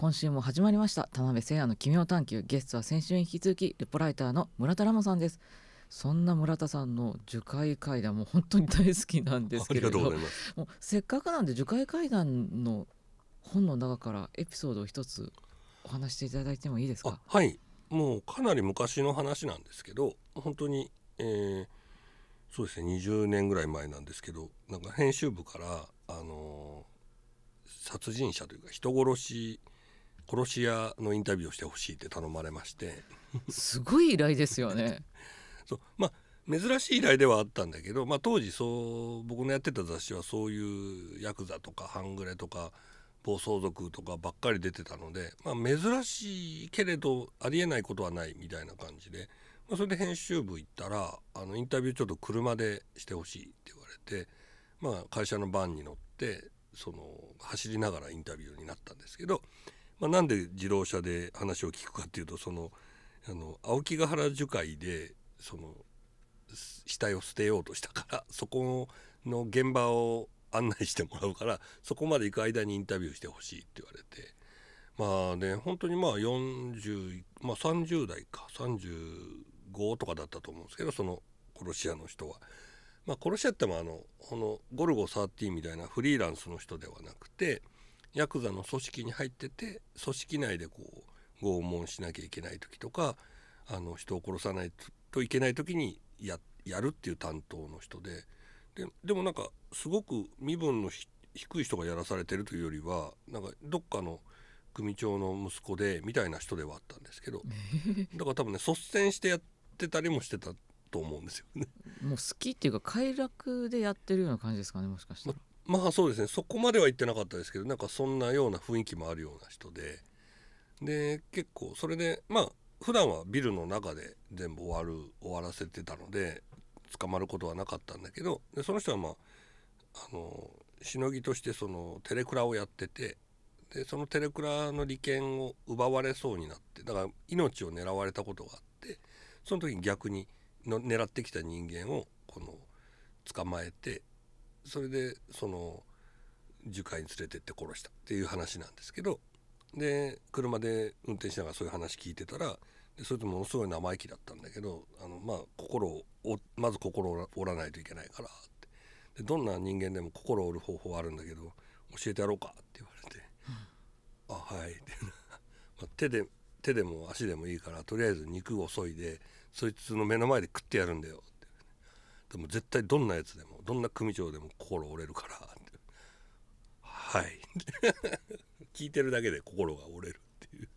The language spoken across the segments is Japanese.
今週も始まりました田辺誠也の奇妙探求ゲストは先週に引き続きレポライターの村田ラモさんですそんな村田さんの樹海会談も本当に大好きなんですけれどもうせっかくなんで樹海会談の本の中からエピソードを一つお話していただいてもいいですかはいもうかなり昔の話なんですけど本当に、えー、そうですね20年ぐらい前なんですけどなんか編集部からあのー殺人者というか人殺し殺し屋のインタビューをしてほしいって頼まれましてすごい依頼ですよね そうまあ珍しい依頼ではあったんだけど、まあ、当時そう僕のやってた雑誌はそういうヤクザとか半グレとか暴走族とかばっかり出てたので、まあ、珍しいけれどありえないことはないみたいな感じで、まあ、それで編集部行ったらあのインタビューちょっと車でしてほしいって言われて、まあ、会社のバンに乗ってその走りながらインタビューになったんですけどまあ、なんで自動車で話を聞くかっていうとそのあの青木ヶ原樹海でその死体を捨てようとしたから そこの現場を案内してもらうからそこまで行く間にインタビューしてほしいって言われてまあね本当にまあ40まあ30代か35とかだったと思うんですけどその殺し屋の人は。まあ、殺し屋ってもあのこの「ゴルゴ13」みたいなフリーランスの人ではなくて。ヤクザの組織に入ってて組織内でこう拷問しなきゃいけない時とかあの人を殺さないといけない時にやるっていう担当の人ででもなんかすごく身分の低い人がやらされてるというよりはなんかどっかの組長の息子でみたいな人ではあったんですけど だから多分ね率先してやってたりもしてたと思うんですよね。もう好きっていうか快楽でやってるような感じですかねもしかしたら。ままあそうですねそこまでは行ってなかったですけどなんかそんなような雰囲気もあるような人でで結構それでまあ普段はビルの中で全部終わる終わらせてたので捕まることはなかったんだけどでその人はまああのしのぎとしてそのテレクラをやっててでそのテレクラの利権を奪われそうになってだから命を狙われたことがあってその時に逆にの狙ってきた人間をこの捕まえてそれでその樹海に連れてって殺したっていう話なんですけどで車で運転しながらそういう話聞いてたらでそれとものすごい生意気だったんだけどあの、まあ、心をまず心を折らないといけないからってでどんな人間でも心を折る方法はあるんだけど教えてやろうかって言われて「うん、あはい」っ てまあ、手で手でも足でもいいからとりあえず肉を削いでそいつの目の前で食ってやるんだよってでも絶対どんなやつでもどんな組長でも心折れるからはい 聞いてるだけで心が折れるっていう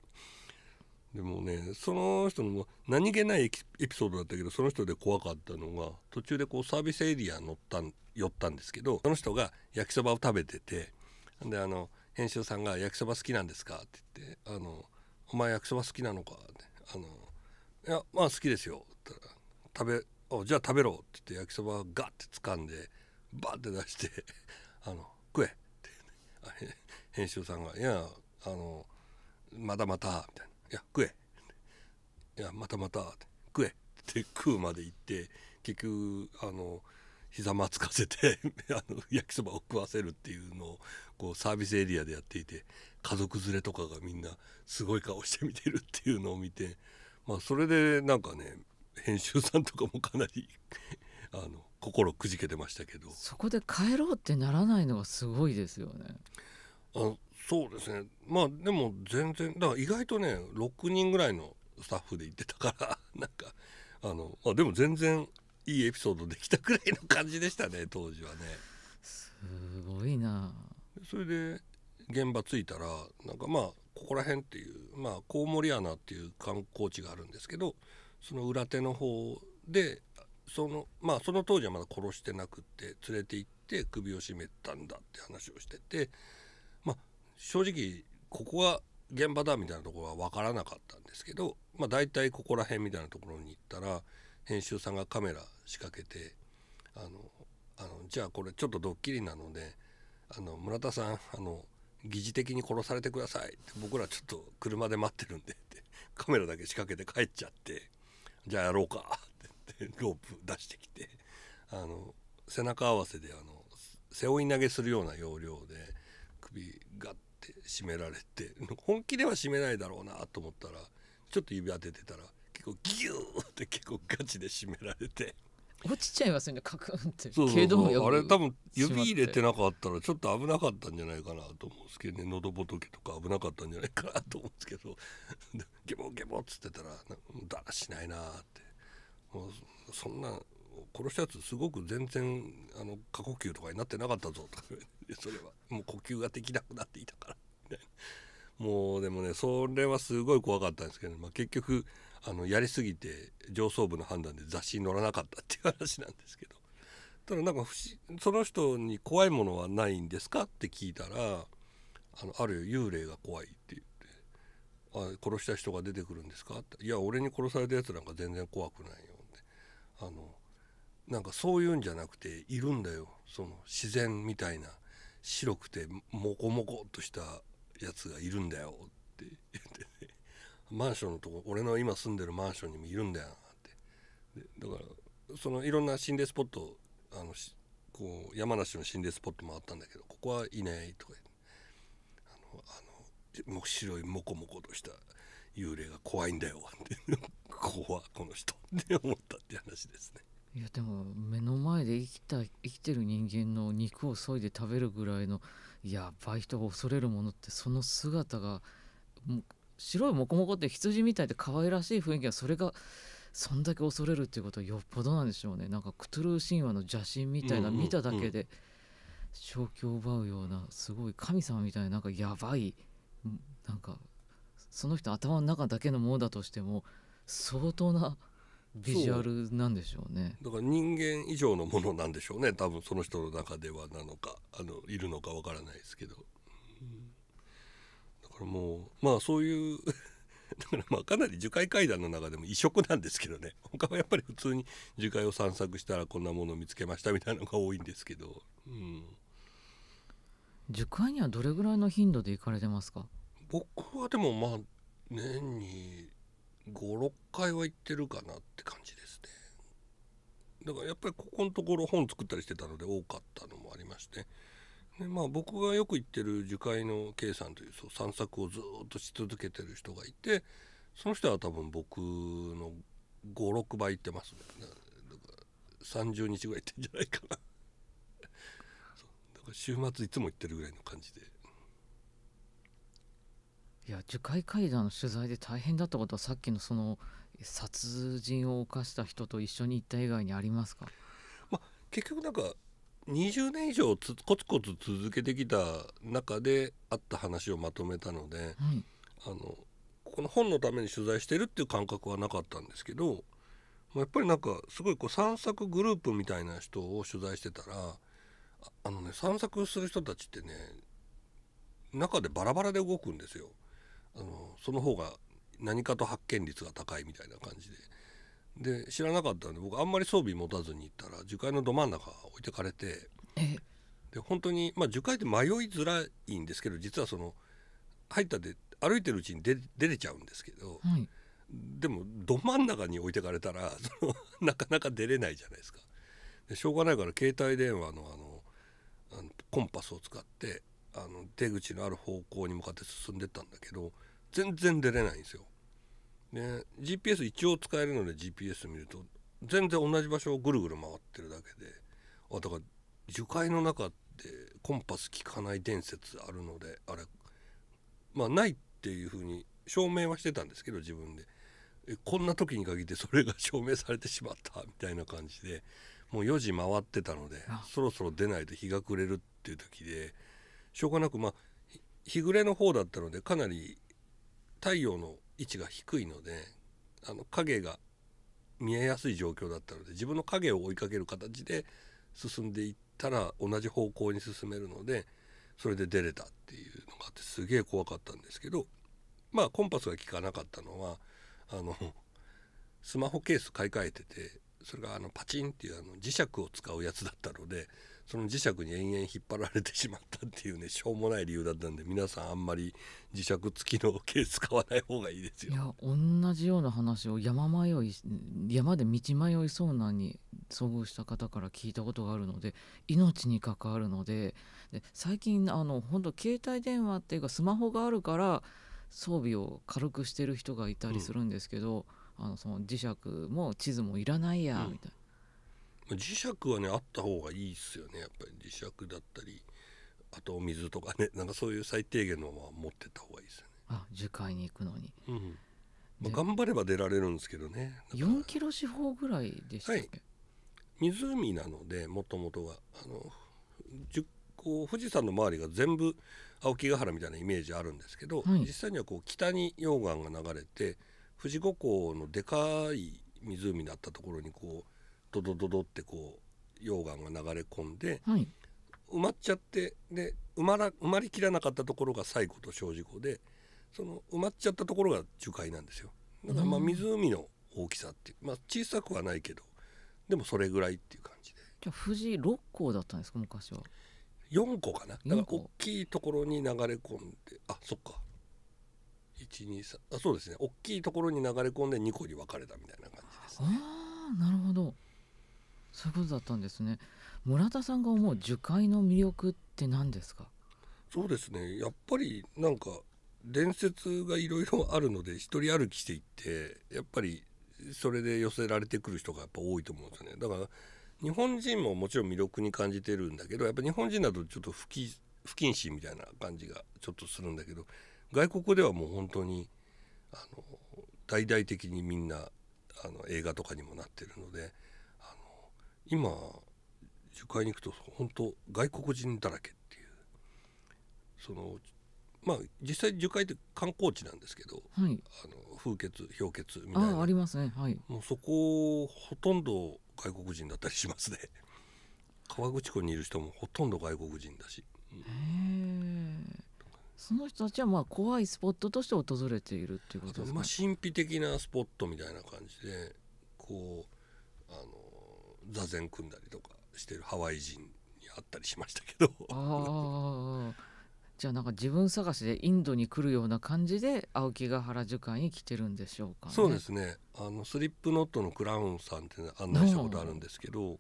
でもねその人の何気ないエピソードだったけどその人で怖かったのが途中でこうサービスエリア乗った寄ったんですけどその人が焼きそばを食べててであの編集さんが「焼きそば好きなんですか?」って言って「あのお前焼きそば好きなのか?」って「あのいやまあ好きですよ」って言ったら「食べおじゃあ食べろ」って言って焼きそばガッて掴んでバッて出して「あの食え」って、ね、編集さんが「いやあのまたまた」みたいな「いや食え」いやまたまた」食え」って食うまで行って結局あのひざまつかせて あの焼きそばを食わせるっていうのをこうサービスエリアでやっていて家族連れとかがみんなすごい顔して見てるっていうのを見て、まあ、それでなんかね編集さんとかもかなり あの心くじけてましたけどそこで帰ろうってならないのがすごいですよね。あそうですねまあでも全然だから意外とね6人ぐらいのスタッフで行ってたから なんかあのあでも全然いいエピソードできたくらいの感じでしたね 当時はね。すごいなそれで現場着いたらなんかまあここら辺っていう、まあ、コウモリ穴っていう観光地があるんですけどその裏手の方でそのまあその当時はまだ殺してなくって連れて行って首を絞めたんだって話をしててまあ正直ここは現場だみたいなところは分からなかったんですけどまあ大体ここら辺みたいなところに行ったら編集さんがカメラ仕掛けてあのあのじゃあこれちょっとドッキリなのであの村田さんあの疑似的に殺されてくださいって僕らちょっと車で待ってるんでってカメラだけ仕掛けて帰っちゃって。じゃあやろうか」って言ってロープ出してきてあの背中合わせであの背負い投げするような要領で首ガッて締められて本気では締めないだろうなと思ったらちょっと指当ててたら結構ギューって結構ガチで締められて。落ちちゃいますよねカクンってそうそうそうあれ多分指入れてなかったらちょっと危なかったんじゃないかなと思うんですけどね喉仏とか危なかったんじゃないかなと思うんですけどゲボゲボっつってたらだらしないなってもうそんな殺したやつすごく全然あの過呼吸とかになってなかったぞとかそれはもう呼吸ができなくなっていたからもうでもねそれはすごい怖かったんですけど、まあ、結局あのやりすぎて上層部の判断で雑誌に載らなかったっていう話なんですけどただなんかその人に怖いものはないんですかって聞いたらあのあるよ幽霊が怖いって言ってあ殺した人が出てくるんですかっていや俺に殺されたやつなんか全然怖くないよってあのなんかそういうんじゃなくているんだよその自然みたいな白くてモコモコっとしたやつがいるんだよって言って、ねマンションのとこ俺の今住んでるマンションにもいるんだよなってでだからそのいろんな心霊スポットあのこう山梨の心霊スポットもあったんだけどここはいないとかあのあのも白いモコモコとした幽霊が怖いんだよって 怖この人って思ったって話ですね。いやでも目の前で生きた生きてる人間の肉を削いで食べるぐらいのやばい人が恐れるものってその姿が白いモコモコって羊みたいで可愛らしい雰囲気がそれがそんだけ恐れるっていうことはよっぽどなんでしょうねなんかクトゥルー神話の邪神みたいな見ただけで正気を奪うようなすごい神様みたいななんかやばいなんかその人頭の中だけのものだとしても相当なビジュアルなんでしょうねだから人間以上のものなんでしょうね多分その人の中ではなのかあのいるのかわからないですけど。からもうまあそういう だからまあかなり樹海階段の中でも異色なんですけどね他はやっぱり普通に樹海を散策したらこんなものを見つけましたみたいなのが多いんですけど、うん、樹海にはどれぐらいの頻度で行かれてますか僕はでもまあ年に56回は行ってるかなって感じですねだからやっぱりここのところ本作ったりしてたので多かったのもありまして、でまあ、僕がよく行ってる樹海の K さんというそう散策をずっとし続けてる人がいてその人は多分僕の56倍行ってますねだから30日ぐらい行ってんじゃないかな だから週末いつも行ってるぐらいの感じでいや樹海怪談の取材で大変だったことはさっきのその殺人を犯した人と一緒に行った以外にありますか、まあ、結局なんか20年以上つコツコツ続けてきた中であった話をまとめたので、はい、あのこの本のために取材してるっていう感覚はなかったんですけど、まあ、やっぱりなんかすごいこう散策グループみたいな人を取材してたらあのね散策する人たちってね中でバラバラで動くんですよ。あのその方が何かと発見率が高いみたいな感じでで知らなかったんで僕あんまり装備持たずに行ったら樹海のど真ん中置いてかれてで本当にまあ樹海って迷いづらいんですけど実はその入ったで歩いてるうちに出出れちゃうんですけど、はい、でもど真ん中に置いてかれたらその なかなか出れないじゃないですか。でしょうがないから携帯電話のあのあのコンパスを使ってあの出口のある方向に向かって進んでったんだけど全然出れないんですよ。ね、GPS 一応使えるので GPS 見ると全然同じ場所をぐるぐる回ってるだけであだから樹海の中ってコンパス効かない伝説あるのであれまあないっていうふうに証明はしてたんですけど自分でえこんな時に限ってそれが証明されてしまったみたいな感じでもう4時回ってたのでそろそろ出ないと日が暮れるっていう時でしょうがなくまあ日暮れの方だったのでかなり太陽の位置が低いのであの影が見えやすい状況だったので自分の影を追いかける形で進んでいったら同じ方向に進めるのでそれで出れたっていうのがあってすげえ怖かったんですけどまあコンパスが効かなかったのはあのスマホケース買い替えててそれがあのパチンっていうあの磁石を使うやつだったのでその磁石に延々引っ張られてしまったっていうね しょうもない理由だったんで皆さんあんまり磁石付きのケースわない方がいいですよ。いや同じような話を山迷い山で道迷いそうなに遭遇した方から聞いたことがあるので命に関わるのでで最近あの本当携帯電話っていうかスマホがあるから装備を軽くしてる人がいたりするんですけど、うん、あのその磁石も地図もいらないや、みたいな。磁石はねあった方がいいっすよねやっぱり磁石だったりあとお水とかね なんかそういう最低限のは持ってた方がいいですよねあ樹海に行くのに、うん、まあ、頑張れば出られるんですけどね4キロ四方ぐらいでしたっけ、はい、湖なのでもともとがあのこう富士山の周りが全部青木ヶ原みたいなイメージあるんですけど、はい、実際にはこう北に溶岩が流れて富士五湖のでかい湖だったところにこうドドドドってこう溶岩が流れ込んで、はい、埋まっちゃってで埋まら埋まりきらなかったところが西湖と小事湖でその埋まっちゃったところが樹海なんですよ。だからまあ湖の大きさっていう、まあ、小さくはないけどでもそれぐらいっていう感じで。じゃあ富士六校だったんですか昔は。4個かなだから大きいところに流れ込んであそっか123あそうですね大きいところに流れ込んで2個に分かれたみたいな感じですね。あなるほどそういうことだったんですね村田さんが思う樹海の魅力って何ですかそうですねやっぱりなんか伝説がいろいろあるので一人歩きしていってやっぱりそれで寄せられてくる人がやっぱ多いと思うんですよねだから日本人ももちろん魅力に感じてるんだけどやっぱ日本人だとちょっと不謹不謹慎みたいな感じがちょっとするんだけど外国ではもう本当にあの大々的にみんなあの映画とかにもなってるので。今樹海に行くと本当外国人だらけっていうそのまあ実際樹海って観光地なんですけど、はい、あの風穴氷穴みたいなありますね、はい、もうそこほとんど外国人だったりしますね 川口湖にいる人もほとんど外国人だし、うん、その人たちはまあ怖いスポットとして訪れているっていうことですか、まあ神秘的なスポットみたいな感じでこう座禅組んだりとかしてるハワイ人に会ったりしましたけどあじゃあなんか自分探しでインドに来るような感じで青木ヶ原樹海に来てるんでしょうか、ね、そうですねあのスリップノットのクラウンさんって案内したことあるんですけど、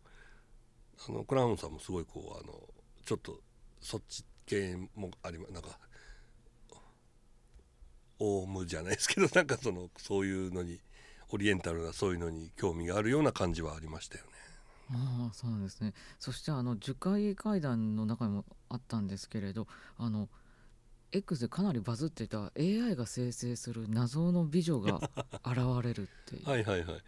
あのクラウンさんもすごいこうあのちょっとそっち系もありまなんかオウムじゃないですけどなんかそのそういうのにオリエンタルなそういうのに興味があるような感じはありましたよね。ああそうなんですねそしてあの樹海怪談の中にもあったんですけれどあの X でかなりバズってた AI が生成する謎の美女が現れるっていう はいはいはいだか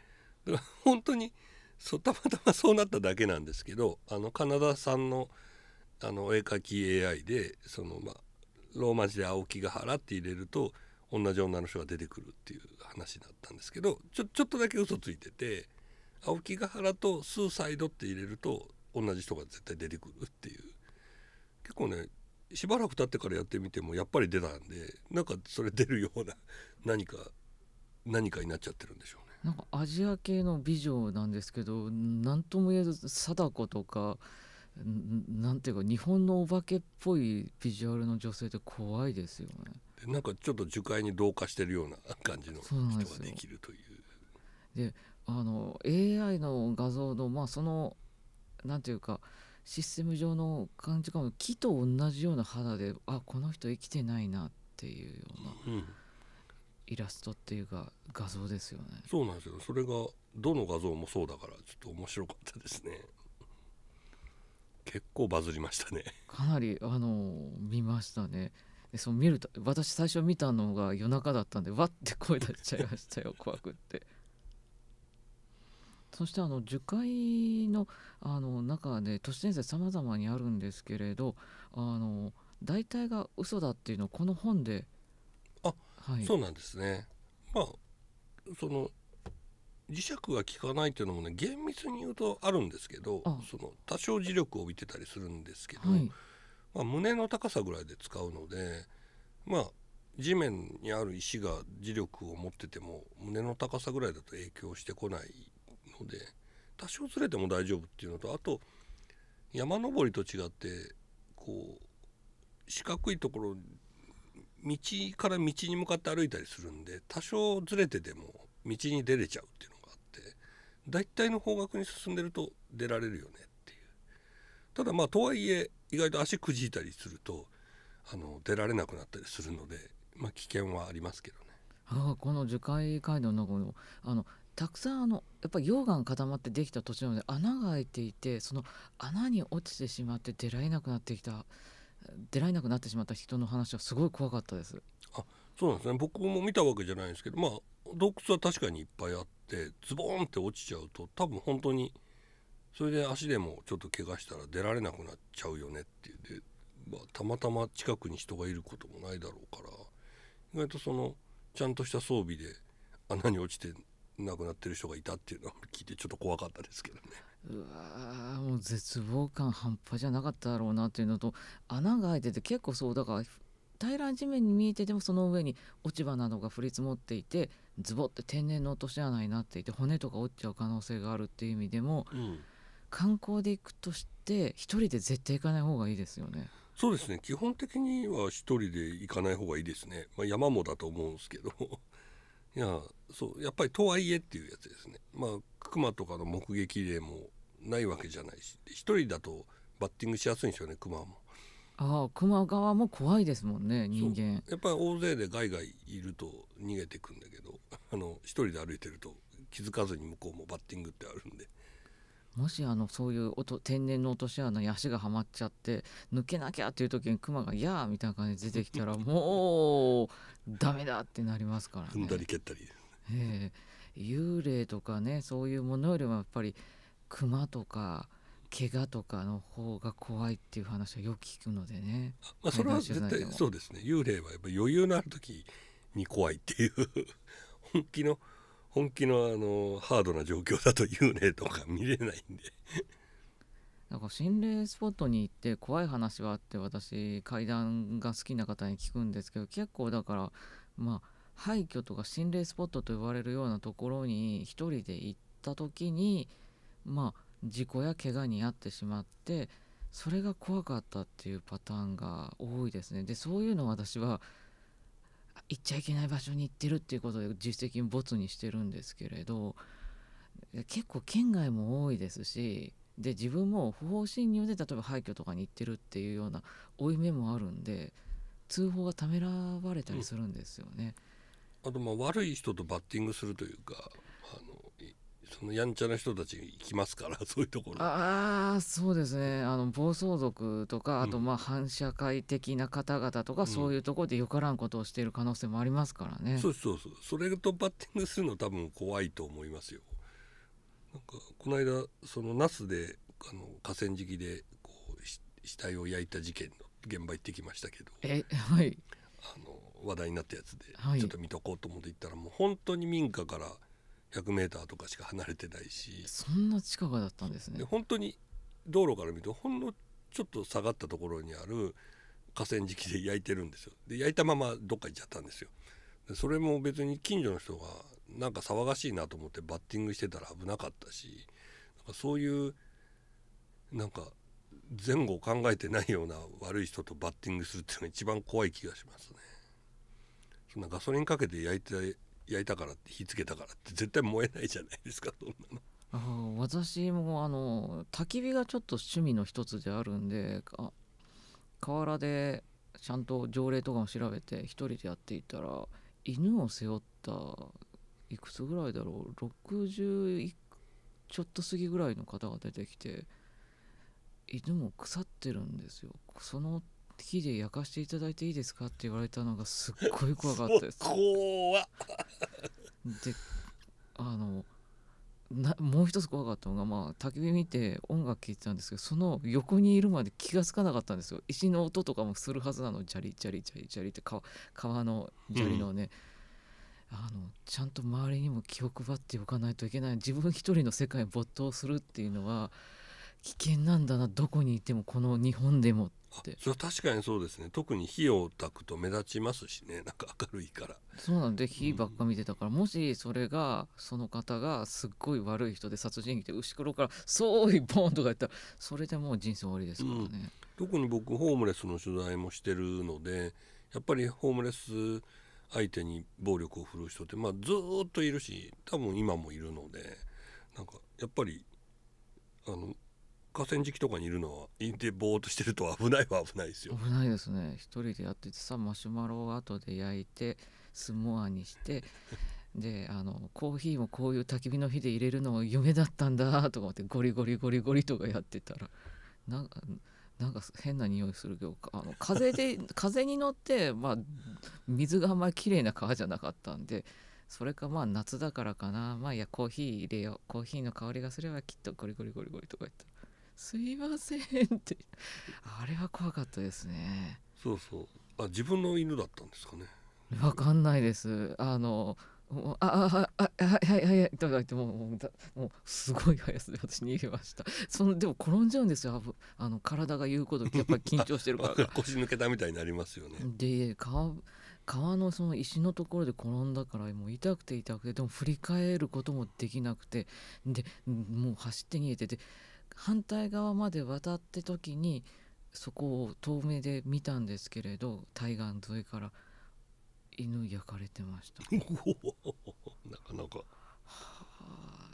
ら本当にそたまたまそうなっただけなんですけどあのカナダ産のあの絵描き AI でそのまローマ字で「青木ヶ原」って入れると同じ女の人が出てくるっていう話だったんですけどちょちょっとだけ嘘ついてて青木ヶ原とスーサイドって入れると同じ人が絶対出てくるっていう結構ねしばらく経ってからやってみてもやっぱり出たんでなんかそれ出るような 何か何かになっちゃってるんでしょうね。なんかアジア系の美女なんですけど何とも言えず貞子とかなんていうか日本のお化けっぽいビジュアルの女性って怖いですよね。なんかちょっと樹海に同化してるような感じの人ができるという。であの AI の画像のまあそのなんていうかシステム上の感じかも木と同じような肌であこの人生きてないなっていうようなイラストっていうか画像ですよね、うん、そうなんですよそれがどの画像もそうだからちょっと面白かったですね結構バズりましたねかなりあの見ましたねその見ると私最初見たのが夜中だったんでわって声出しちゃいましたよ怖くってそしてあの樹海のあの中で都市伝説様々にあるんですけれどあの大体が嘘だっていうのをこの本であ、はい、そうなんですね。まあその磁石が効かないっていうのもね厳密に言うとあるんですけどその多少磁力を帯びてたりするんですけど、はい、まあ、胸の高さぐらいで使うのでまあ地面にある石が磁力を持ってても胸の高さぐらいだと影響してこないので多少ずれても大丈夫っていうのとあと山登りと違ってこう四角いところ道から道に向かって歩いたりするんで多少ずれてでも道に出れちゃうっていうのがあって大体の方角に進んでると出られるよねっていうただまあとはいえ意外と足くじいたりするとあの出られなくなったりするので、まあ、危険はありますけどね。ああこの樹海街道のこのあのたくさんあのやっぱり溶岩固まってできた土地なので穴が開いていてその穴に落ちてしまって出られなくなってきた出られなくなってしまった人の話はすごい怖かったです。あそうなんですね僕も見たわけじゃないんですけどまあ洞窟は確かにいっぱいあってズボンって落ちちゃうと多分本当にそれで足でもちょっと怪我したら出られなくなっちゃうよねっていうで、まあ、たまたま近くに人がいることもないだろうから意外とそのちゃんとした装備で穴に落ちて亡くなってる人がいたっていうのを聞いてちょっと怖かったですけどね。うわもう絶望感半端じゃなかっただろうなっていうのと穴が開いてて結構そうだから平ら地面に見えててもその上に落ち葉などが降り積もっていてズボって天然の落とし穴になっていて骨とか落ちちゃう可能性があるっていう意味でも、うん、観光で行くとして一人で絶対行かない方がいいですよね。そうですね基本的には一人で行かない方がいいですね、まあ、山もだと思うんですけどいやそうやっぱりとはいえっていうやつですねまあ熊とかの目撃例もないわけじゃないし一人だとバッティングしやすいんですよね熊も。ああ熊側も怖いですもんね人間やっぱり大勢でガイガイいると逃げてくんだけどあの一人で歩いてると気づかずに向こうもバッティングってあるんでもしあのそういう音天然の落とし穴に足がはまっちゃって抜けなきゃっていう時にクマが「やあ」みたいな感じで出てきたらもうダメだってなりますからね。踏んだり蹴ったり、えー、幽霊とかねそういうものよりもやっぱりクマとか怪我とかの方が怖いっていう話はよく聞くのでね。まあ、それは絶対そうですね幽霊はやっぱ余裕のある時に怖いっていう 本気の。本気のあのハードな状況だと幽霊とか見れないんでなんか心霊スポットに行って怖い話はあって私階段が好きな方に聞くんですけど結構だからまあ廃墟とか心霊スポットと呼ばれるようなところに1人で行った時にまあ事故や怪我に遭ってしまってそれが怖かったっていうパターンが多いですねでそういうの私は行っちゃいけない場所に行ってるっていうことで実績に没にしてるんですけれど結構県外も多いですしで自分も不法侵入で例えば廃墟とかに行ってるっていうような負い目もあるんで通報がためらわれたりするんですよね。うん、あとまあ悪い人とバッティングするというかあのそのやんちゃな人たち行きますから そういうところああそうですねあの暴走族とかあとまあ反社会的な方々とか、うん、そういうところでよからんことをしている可能性もありますからね、うん、そうそうそうそれとバッティングするの多分怖いと思いますよなんかこの間その那須であの河川敷でこう死体を焼いた事件の現場行ってきましたけどえはいあの話題になったやつで、はい、ちょっと見とこうと思って行ったらもう本当に民家から 100m とかしか離れてないしそんな近くだったんですねで本当に道路から見るとほんのちょっと下がったところにある河川敷で焼いてるんですよで焼いたままどっか行っちゃったんですよそれも別に近所の人がなんか騒がしいなと思ってバッティングしてたら危なかったしなんかそういうなんか前後を考えてないような悪い人とバッティングするっていうのが一番怖い気がしますね。そんなガソリンかけて焼いて焼いたから火つけたからって絶対燃えないじゃないですかそんなの。あ私もあの焚き火がちょっと趣味の一つであるんであ河原でちゃんと条例とかも調べて一人でやっていたら犬を背負ったいくつぐらいだろう60ちょっと過ぎぐらいの方が出てきて犬も腐ってるんですよその火で焼かしていただいていいですか?」って言われたのがすっごい怖かったです怖っであのなもう一つ怖かったのが、まあ、焚き火見て音楽聴いてたんですけどその横にいるまで気が付かなかったんですよ石の音とかもするはずなのジャリジャリジャリジャリって川川の砂利のね、うん、あのちゃんと周りにも気を配っておかないといけない自分一人の世界没頭するっていうのは危険なんだなどこにいてもこの日本でもっってそれ確かにそうですね特に火を焚くと目立ちますしねなんか明るいからそうなんで火ばっか見てたから、うん、もしそれがその方がすっごい悪い人で殺人鬼で後ろから「そういボン!」とか言ったらそれでもう人生終わりですからね、うん、特に僕ホームレスの取材もしてるのでやっぱりホームレス相手に暴力を振るう人って、まあ、ずっといるし多分今もいるのでなんかやっぱりあの河川敷とかにいるのはいてぼーっとしてると危ないは危ないですよ危ないですね一人でやっててさマシュマロを後で焼いてスモアにして であのコーヒーもこういう焚き火の火で入れるのも夢だったんだとか思ってゴリゴリゴリゴリとかやってたらなんかなんか変な匂いするけどあの風で 風に乗って、まあ、水があんまり綺麗な川じゃなかったんでそれかまあ夏だからかなまあいやコーヒー入れようコーヒーの香りがすればきっとゴリゴリゴリゴリとか言ったすいませんってあれは怖かったですねそうそうあ自分の犬だったんですかねわかんないですあのもあああはいはいはいとか言ってもうもうすごい速さで私逃げましたそのでも転んじゃうんですよあの体が言うことやっぱり緊張してるから 腰抜けたみたいになりますよねで川川のその石のところで転んだからもう痛くて痛くてでも振り返ることもできなくてでもう走って逃げてて反対側まで渡って時にそこを遠目で見たんですけれど対岸沿いから犬焼かれてました なかなか、はあ、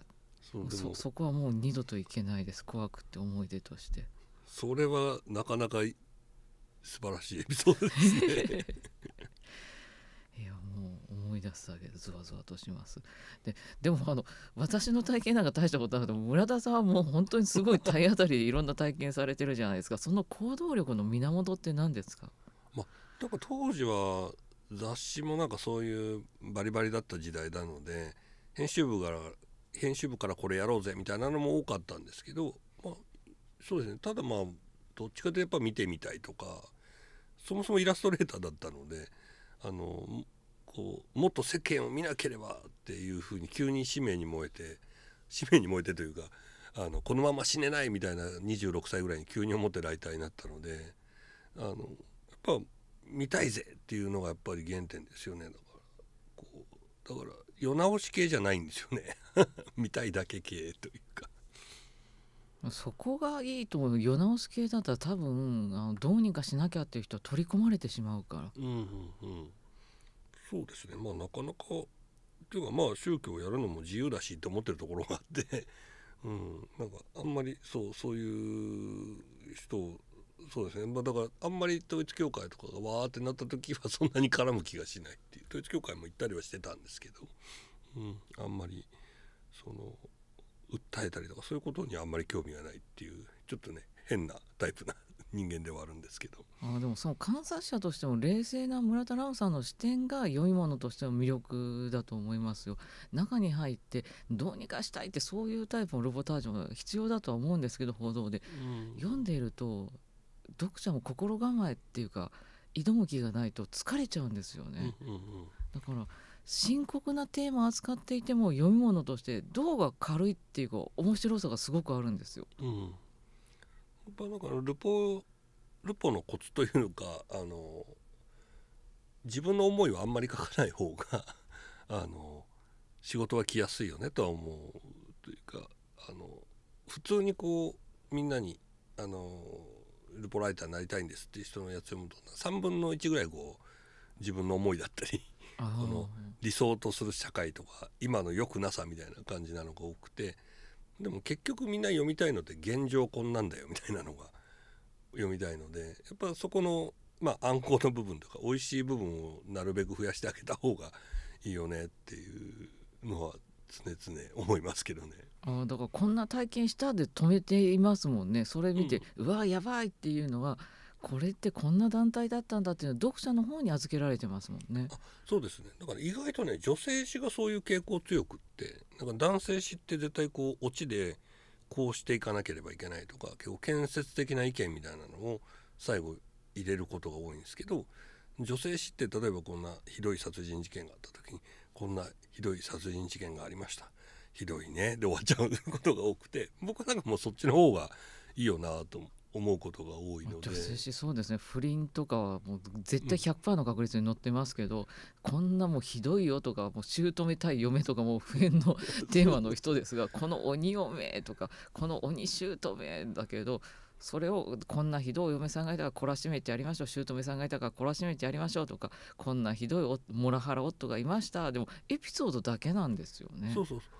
そそこはもう二度と行けないです怖くて思い出としてそれはなかなか素晴らしいエピソードですね い出すだけでズワズワとしますででもあの私の体験なんか大したことなくても村田さんはもう本当にすごい体当たりでいろんな体験されてるじゃないですかその行動力の源って何ですか、まあ、なんか当時は雑誌もなんかそういうバリバリだった時代なので編集部から編集部からこれやろうぜみたいなのも多かったんですけど、まあ、そうですねただまあどっちかとやっぱ見てみたいとかそもそもイラストレーターだったのであのこうもっと世間を見なければっていうふうに急に使命に燃えて使命に燃えてというかあのこのまま死ねないみたいな26歳ぐらいに急に思ってライターになったのであのやっぱ見たいぜっていうのがやっぱり原点ですよねだからこうだから世直し系じゃないんですよね 見たいだけ系というか。そこがいいと世直し系だったら多分あのどうにかしなきゃっていう人は取り込まれてしまうから。うんうんうんそうですねまあなかなかっていうかまあ宗教をやるのも自由だしって思ってるところがあって うん、なんかあんまりそうそういう人をそうですね、まあ、だからあんまり統一教会とかがわーってなった時は そんなに絡む気がしないっていう統一教会も行ったりはしてたんですけど、うん、あんまりその訴えたりとかそういうことにあんまり興味がないっていうちょっとね変なタイプな人間ではあるんですけどあでもその観察者としても冷静な村田蘭さんの視点が良いものとしての魅力だと思いますよ中に入ってどうにかしたいってそういうタイプのロボタージュが必要だとは思うんですけど報道で、うん、読んでいると読者も心構えっていうか挑む気がないと疲れちゃうんですよね、うんうんうん、だから深刻なテーマを扱っていても読み物としてどうが軽いっていうか面白さがすごくあるんですよ。うん僕はなんかルポルポのコツというかあの自分の思いはあんまり書かない方が あの仕事は来やすいよねとは思うというかあの普通にこうみんなにあのルポライターになりたいんですっていう人のやつ読むと3分の1ぐらいこう自分の思いだったりこの理想とする社会とか今の良くなさみたいな感じなのが多くてでも結局みんな読みたいのって現状こんなんだよみたいなのが 読みたいのでやっぱそこのまあ暗号の部分とか美味しい部分をなるべく増やしてあげた方がいいよねっていうのは常々思いますけどね。あだからこんな体験したで止めていますもんねそれ見て、うん、うわやばいっていうのはこれってこんな団体だったんだっていうのは読者の方に預けられてますもんね。そうですねだから意外とね女性誌がそういう傾向強くってなんか男性誌って絶対こうオチでこうしていかなければいけないとか結構建設的な意見みたいなのを最後入れることが多いんですけど女性誌って例えばこんなひどい殺人事件があった時にこんなひどい殺人事件がありましたひどいねで終わっちゃうことが多くて僕はなんかもうそっちの方がいいよなと思って。思うことが多いのでそうですね不倫とかはもう絶対100%の確率に載ってますけど、うん、こんなもうひどいよとかもう姑対嫁とかもう不縁のテーマの人ですが この鬼嫁とかこの鬼姑だけどそれをこんなひどい嫁さんがいたら懲らしめてやりましょう姑さんがいたから懲らしめてやりましょうとかこんなひどいモラハラ夫がいましたでもエピソードだけなんですよね。そうそうそう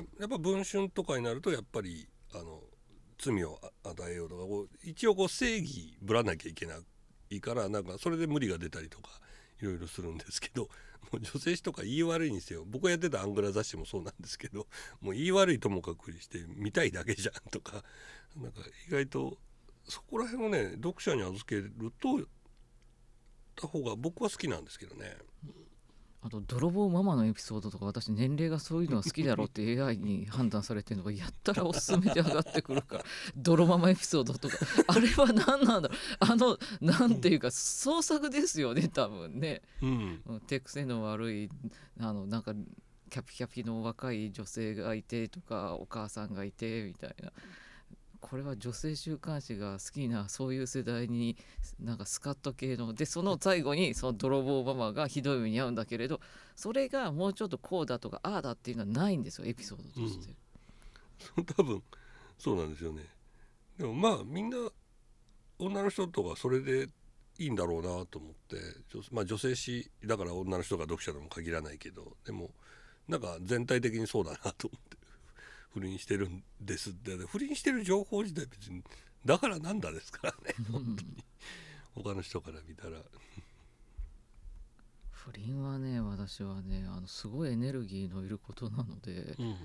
でやっぱ文春とかになるとやっぱりあの罪を与えようとかこう一応こう正義ぶらなきゃいけないからなんかそれで無理が出たりとかいろいろするんですけど もう女性誌とか言い悪いにせよ僕がやってたアングラ雑誌もそうなんですけど もう言い悪いともかくして見たいだけじゃんとか なんか意外とそこら辺をね読者に預けるとた方が僕は好きなんですけどね。あと泥棒ママのエピソードとか私年齢がそういうのは好きだろうって AI に判断されてるのがやったらおすすめで上がってくるから 泥ママエピソードとかあれは何なんだろうあの何ていうか創作ですよね多分ね、うん、手癖の悪いあのなんかキャピキャピの若い女性がいてとかお母さんがいてみたいなこれは女性週刊誌が好きなそういう世代になんかスカッと系のでその最後にその泥棒ママがひどい目に遭うんだけれどそれがもうちょっとこうだとかああだっていうのはないんですよエピソードとして、うん、多分そうなんですよねでもまあみんな女の人とかそれでいいんだろうなと思ってまあ女性誌だから女の人が読者でも限らないけどでもなんか全体的にそうだなと思って。不倫してるんですって、ね、不倫してる情報自体別にだからなんだですからね本当に他の人から見たら不倫はね私はねあのすごいエネルギーのいることなので、うん、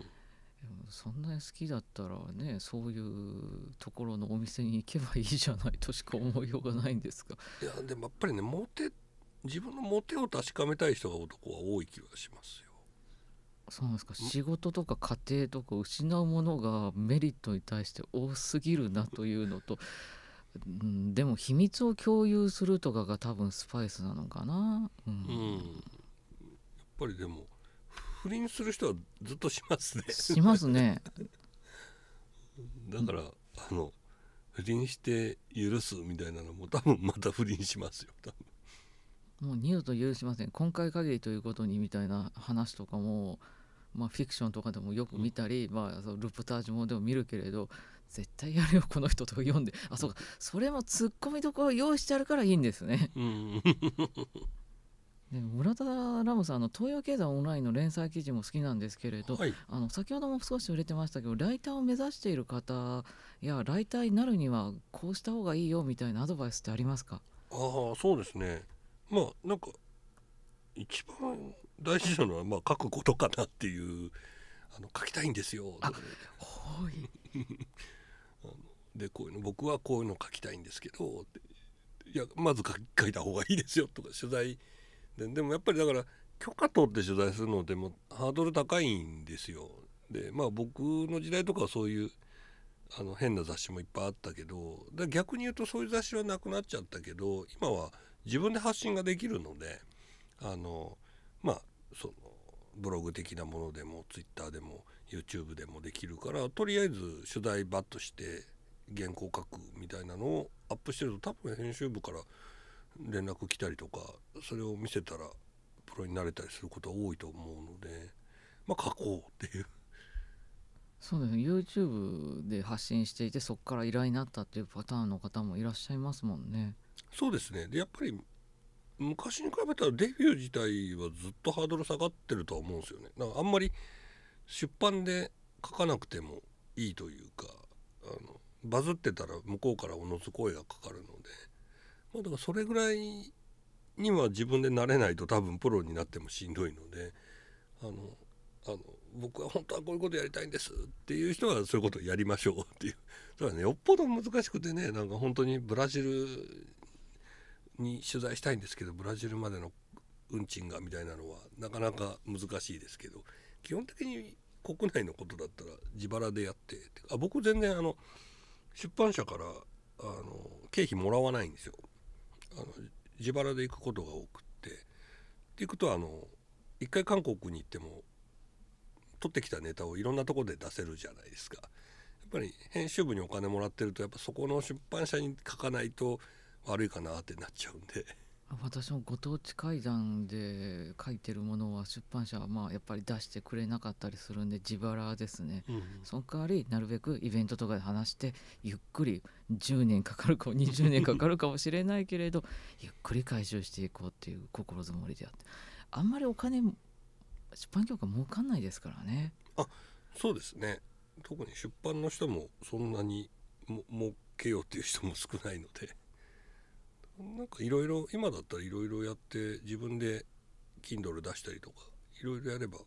そんなに好きだったらねそういうところのお店に行けばいいじゃないとしか思いようがないんですがいやでもやっぱりねモテ自分のモテを確かめたい人が男は多い気がしますよそうなんですか仕事とか家庭とか失うものがメリットに対して多すぎるなというのと、うん、でも秘密を共有するとかが多分スパイスなのかな、うん、うん、やっぱりでも不倫する人はずっとしますねしますね だから、あの不倫して許すみたいなのも多分また不倫しますよ多分もう二度と許しません今回限りということにみたいな話とかもまあ、フィクションとかでもよく見たり、うん、まあ、そのルポタージュもでも見るけれど絶対やるよこの人と読んであそうかそれもツッコミどころ用意してあるからいいんですね。で村田ラムさんの東洋経済オンラインの連載記事も好きなんですけれど、はい、あの先ほども少し触れてましたけどライターを目指している方やライターになるにはこうした方がいいよみたいなアドバイスってありますかあそうですねまあなんか一番大事なのはまあ書くことかなっていうあの書きたいんですよ。でこういうの僕はこういうの書きたいんですけどいやまず書いた方がいいですよとか取材ででもやっぱりだから許可取って取材するのでもハードル高いんですよ。でまあ僕の時代とかはそういうあの変な雑誌もいっぱいあったけど逆に言うとそういう雑誌はなくなっちゃったけど今は自分で発信ができるのであのまあそのブログ的なものでもツイッターでも YouTube でもできるからとりあえず取材バッとして原稿書くみたいなのをアップしてると多分編集部から連絡来たりとかそれを見せたらプロになれたりすることは多いと思うのでまあ書こうっていう。そうです YouTube で発信していてそこから依頼になったっていうパターンの方もいらっしゃいますもんね。そうですねでやっぱり昔に比べたらデビュー自体はずっとハードル下がってるとは思うんですよね。なんかあんまり出版で書かなくてもいいというかあのバズってたら向こうからおのず声がかかるので、まあ、だからそれぐらいには自分で慣れないと多分プロになってもしんどいのであのあの僕は本当はこういうことやりたいんですっていう人はそういうことをやりましょうっていうだからねよっぽど難しくてねなんか本当にブラジルに取材したいんですけどブラジルまでの運賃がみたいなのはなかなか難しいですけど基本的に国内のことだったら自腹でやってあ僕全然あの出版社からあの経費もらわないんですよあの自腹で行くことが多くってっていうとあの一回韓国に行っても取ってきたネタをいろんなとこで出せるじゃないですかやっぱり編集部にお金もらってるとやっぱそこの出版社に書かないと悪いかなってなっちゃうんで。私もご当地怪談で書いてるものは出版社はまあやっぱり出してくれなかったりするんで自腹ですね、うん、その代わりなるべくイベントとかで話してゆっくり10年かかるか20 年かかるかもしれないけれどゆっくり回収していこうっていう心づもりであってあんまりお金出版業界儲かんないですからねあそうですね特に出版の人もそんなにも儲けようっていう人も少ないので。なんかいろいろ今だったらいろいろやって自分で Kindle 出したりとかいろいろやれば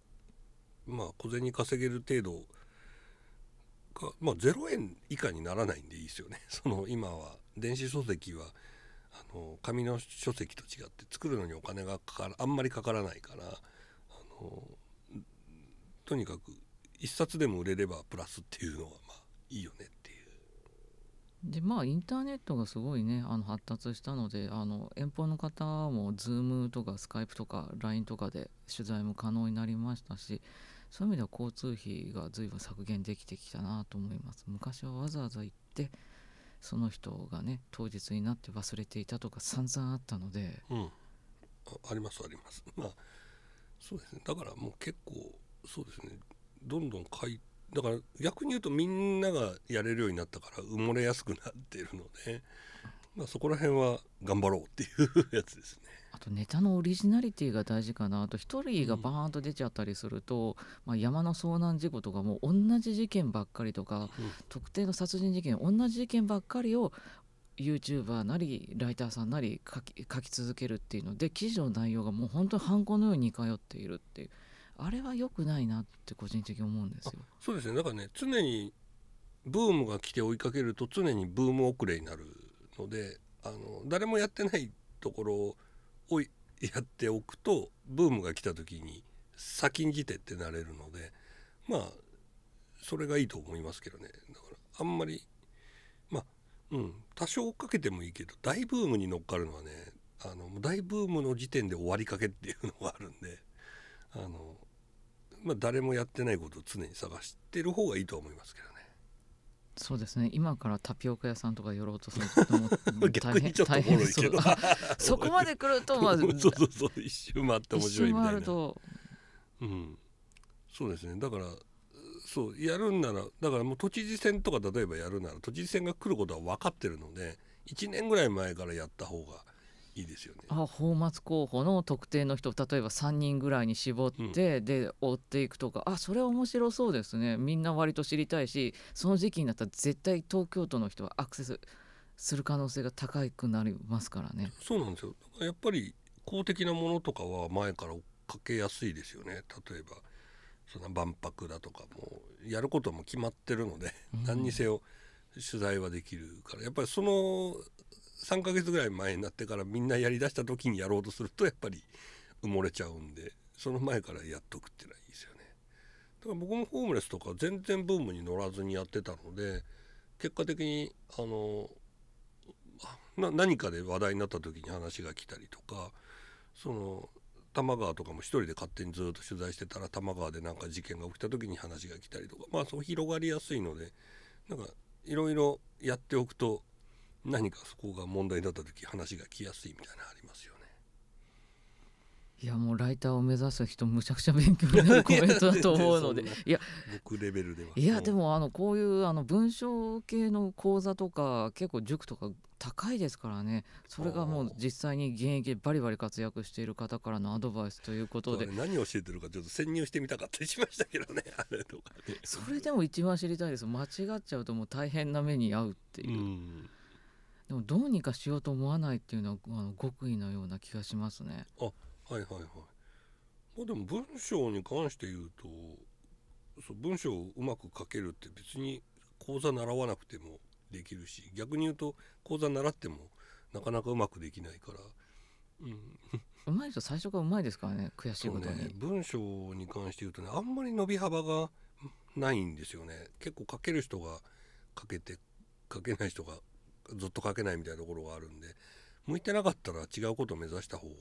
まあ小銭稼げる程度かまあ0円以下にならないんでいいですよね。その今は電子書籍はあの紙の書籍と違って作るのにお金がかかあんまりかからないからあのとにかく1冊でも売れればプラスっていうのはまあいいよねでまあインターネットがすごいねあの発達したのであの遠方の方も Zoom とか Skype とか LINE とかで取材も可能になりましたしそういう意味では交通費が随分削減できてきたなと思います昔はわざわざ行ってその人がね当日になって忘れていたとか散々あったので、うん、ありますありますまあそうですねだからもう結構そうですねどんどんだから逆に言うとみんながやれるようになったから埋もれやすくなっているので、まあ、そこら辺は頑張ろうっていうやつですね。あとネタのオリジナリティが大事かなあと一人がバーンと出ちゃったりすると、まあ、山の遭難事故とかも同じ事件ばっかりとか、特定の殺人事件同じ事件ばっかりを YouTuber なりライターさんなり書き書き続けるっていうので記事の内容がもう本当に犯行のように通っているっていう。あれは良くないなって個人的に思うんですよ。そうですねだからね常にブームが来て追いかけると常にブーム遅れになるのであの誰もやってないところをやっておくとブームが来た時に先んじてってなれるのでまあそれがいいと思いますけどねだからあんまりまあうん多少かけてもいいけど大ブームに乗っかるのはねあの大ブームの時点で終わりかけっていうのがあるんであのまあ、誰もやってないことを常に探してる方がいいと思いますけどね。そうですね今からタピオカ屋さんとか寄ろうとするとも逆にちっともけど そこまで来るとまずそうそうそう一周回って面白いみたいなうんそうですねだからそうやるんならだからもう都知事選とか例えばやるなら都知事選が来ることは分かってるので1年ぐらい前からやった方がいいですよね。あ泡沫候補の特定の人例えば3人ぐらいに絞って、うん、で追っていくとかあそれ面白そうですねみんな割と知りたいしその時期になったら絶対東京都の人はアクセスする可能性が高くなりますからね。そうなんですよだからやっぱり公的なものとかは前から追っかけやすいですよね例えばその万博だとかもやることも決まってるので、うん、何にせよ取材はできるからやっぱりその3ヶ月ぐらい前になってからみんなやりだした時にやろうとするとやっぱり埋もれちゃうんでその前からやっとくっていうのはいいですよね。だから僕もホームレスとか全然ブームに乗らずにやってたので結果的にあの何かで話題になった時に話が来たりとかその多摩川とかも一人で勝手にずっと取材してたら多摩川で何か事件が起きた時に話が来たりとかまあそう広がりやすいのでなんかいろいろやっておくと何かそこが問題になった時話が来やすいみたいなありますよね。いやもうライターを目指す人むちゃくちゃ勉強になるコメントだと思うので いや僕レベルではいやでもあのこういうあの文章系の講座とか結構塾とか高いですからねそれがもう実際に現役でバリバリ活躍している方からのアドバイスということで、ね、何を教えてるかちょっと潜入してみたかったりしましたけどねあれとか、ね、それでも一番知りたいです間違っちゃうともう大変な目に遭うっていう。うでもどうにかしようと思わないっていうのはあの極意のような気がしますね。あはいはいはい。まあ、でも文章に関して言うとそう文章をうまく書けるって別に講座習わなくてもできるし逆に言うと講座習ってもなかなかうまくできないから。うん、まい人最初からうまいですからね悔しいことに、ね、文章に関して言うとねあんまり伸び幅がないんですよね結構書ける人が書けて書けない人がずっと書けないみたいなところがあるんで向いてなかったら違うことを目指した方が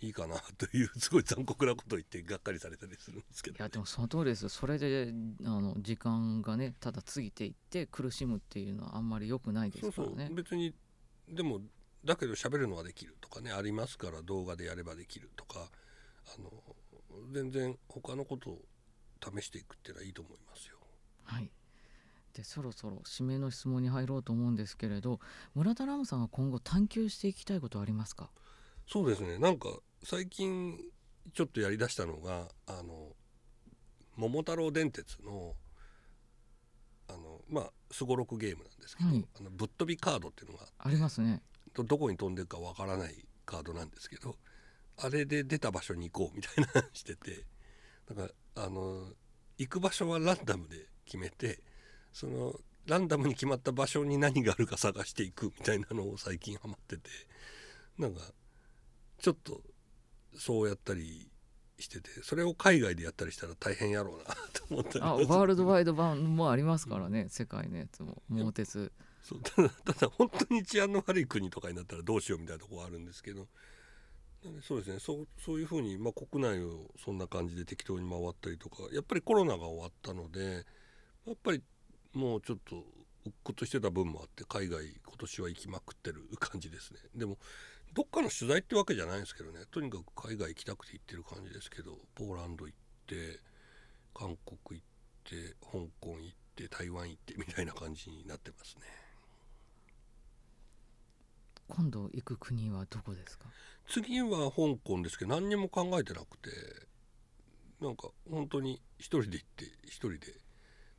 いいかなというすごい残酷なことを言ってがっかりされたりするんですけど、ね、いやでもその通りですそれであの時間がねただ過ぎていって苦しむっていうのはあんまり良くないですからね別にでもだけど喋るのはできるとかねありますから動画でやればできるとかあの全然他のことを試していくっていうのはいいと思いますよ。はいでそろそろ締めの質問に入ろうと思うんですけれど村田ラムさんは今後探求していきたいことはありますかそうですねなんか最近ちょっとやりだしたのがあの桃太郎電鉄のあのまあすごろくゲームなんですけど、はい、あのぶっ飛びカードっていうのがありますねどどこに飛んでるかわからないカードなんですけどあれで出た場所に行こうみたいなしててなんかあの行く場所はランダムで決めてそのランダムに決まった場所に何があるか探していくみたいなのを最近ハマっててなんかちょっとそうやったりしててそれを海外でやったりしたら大変やろうなと思ったりあワールドワイド版もありますからね、うん、世界のやつも桃鉄そうただただ本当に治安の悪い国とかになったらどうしようみたいなとこはあるんですけどそうですねそうそういうふうに、まあ、国内をそんな感じで適当に回ったりとかやっぱりコロナが終わったのでやっぱりもうちょっと鬱屈してた分もあって海外今年は行きまくってる感じですねでもどっかの取材ってわけじゃないんですけどねとにかく海外行きたくて行ってる感じですけどポーランド行って韓国行って香港行って台湾行ってみたいな感じになってますね今度行く国はどこですか次は香港ですけど何にも考えてなくてなんか本当に一人で行って一人で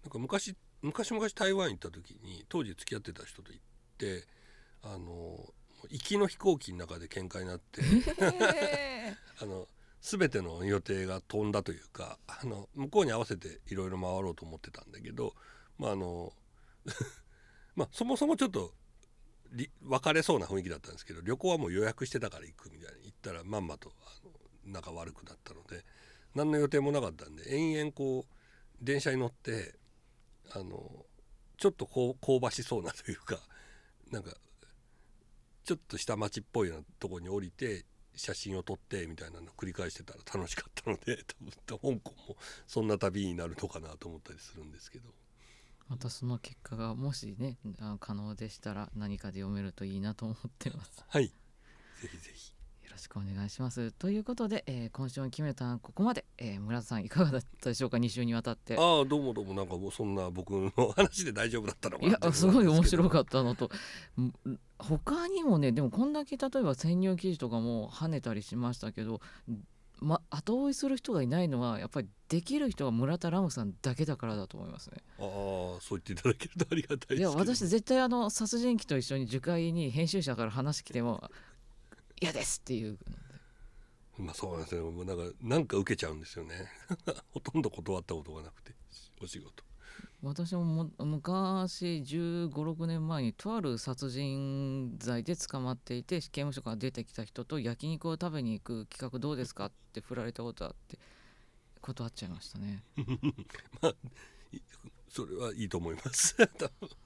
なんか昔昔々台湾行った時に当時付き合ってた人と行ってあの行きの飛行機の中で喧嘩になって あの全ての予定が飛んだというかあの向こうに合わせていろいろ回ろうと思ってたんだけどまああの まあそもそもちょっと別れそうな雰囲気だったんですけど旅行はもう予約してたから行くみたいに行ったらまんまとあの仲悪くなったので何の予定もなかったんで延々こう電車に乗ってあのちょっと香ばしそうなというか なんかちょっと下町っぽいようなとこに降りて写真を撮ってみたいなのを繰り返してたら楽しかったので 多分香港もそんな旅になるのかなと思ったりするんですけどまたその結果がもしね可能でしたら何かで読めるといいなと思ってますはいぜひぜひよろしくお願いします。ということで、えー、今週の決めたここまで、えー、村田さんいかがだったでしょうか二週にわたって。ああどうもどうもなんかもうそんな僕の話で大丈夫だったのかいやすごい面白かったのと他にもねでもこんだけ例えば潜入記事とかも跳ねたりしましたけど、ま、後追いする人がいないのはやっぱりできる人は村田ラムさんだけだからだと思いますね。ああそう言っていただけるとありがたいですいや私絶対あの殺人鬼と一緒に樹海に編集者から話来ても嫌ですっていうまあそうなんですねもうなんかなんか受けちゃうんですよね ほとんど断ったことがなくてお仕事私もも昔1 5 6年前にとある殺人罪で捕まっていて刑務所から出てきた人と焼肉を食べに行く企画どうですかって振られたことあって断っちゃいましたね まあそれはいいと思います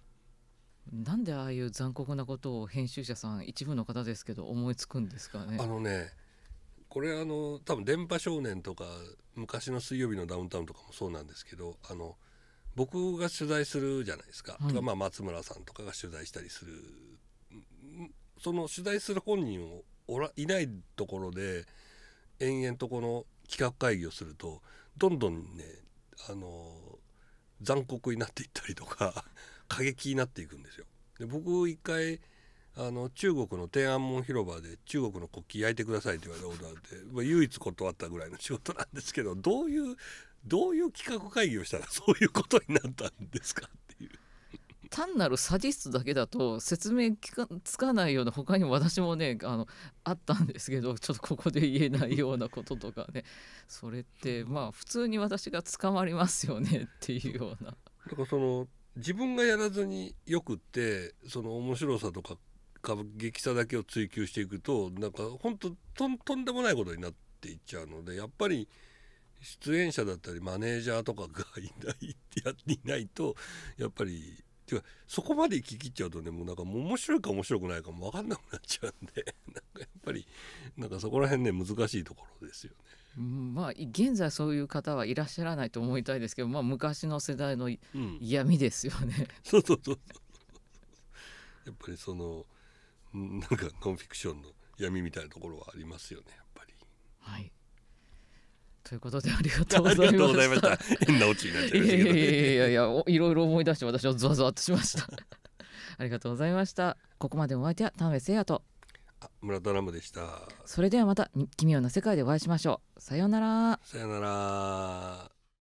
なんでああいう残酷なことを編集者さん一部の方ですけど思いつくんですかね。あのねこれあの多分「電波少年」とか昔の「水曜日のダウンタウン」とかもそうなんですけどあの僕が取材するじゃないですか、はかまあ松村さんとかが取材したりするその取材する本人をおらいないところで延々とこの企画会議をするとどんどんねあの残酷になっていったりとか過激になっていくんですよ。で僕一回あの中国の天安門広場で中国の国旗焼いてくださいって言われたことあって、まあ、唯一断ったぐらいの仕事なんですけどどういうどういう企画会議をしたらそういうことになったんですかっていう。単なるサディストだけだと説明つかないような他にも私もねあのあったんですけどちょっとここで言えないようなこととかねそれってまあ普通に私が捕まりますよねっていうような。だからその自分がやらずによくってその面白さとか歌劇さだけを追求していくとなんかほんととんでもないことになっていっちゃうのでやっぱり出演者だったりマネージャーとかがいないってやっていないとやっぱりていうかそこまで聞き切っちゃうとねもうなんか面白いか面白くないかも分かんなくなっちゃうんでなんかやっぱりなんかそこら辺ね難しいところですよね。まあ現在そういう方はいらっしゃらないと思いたいですけど、まあ、昔の世代の、嫌味ですよね、そうそうそうやっぱりそのなんかノンフィクションの闇みたいなところはありますよねやっぱり。はいということでありがとうございました。変なオチになっちゃいましたけど、ね、いやいやいやいろいろ思い出して私はゾワゾワとしました。ありがとうございました。ここまでお相手は田辺誠也と。村田ラムでしたそれではまた奇妙な世界でお会いしましょうさようならさようなら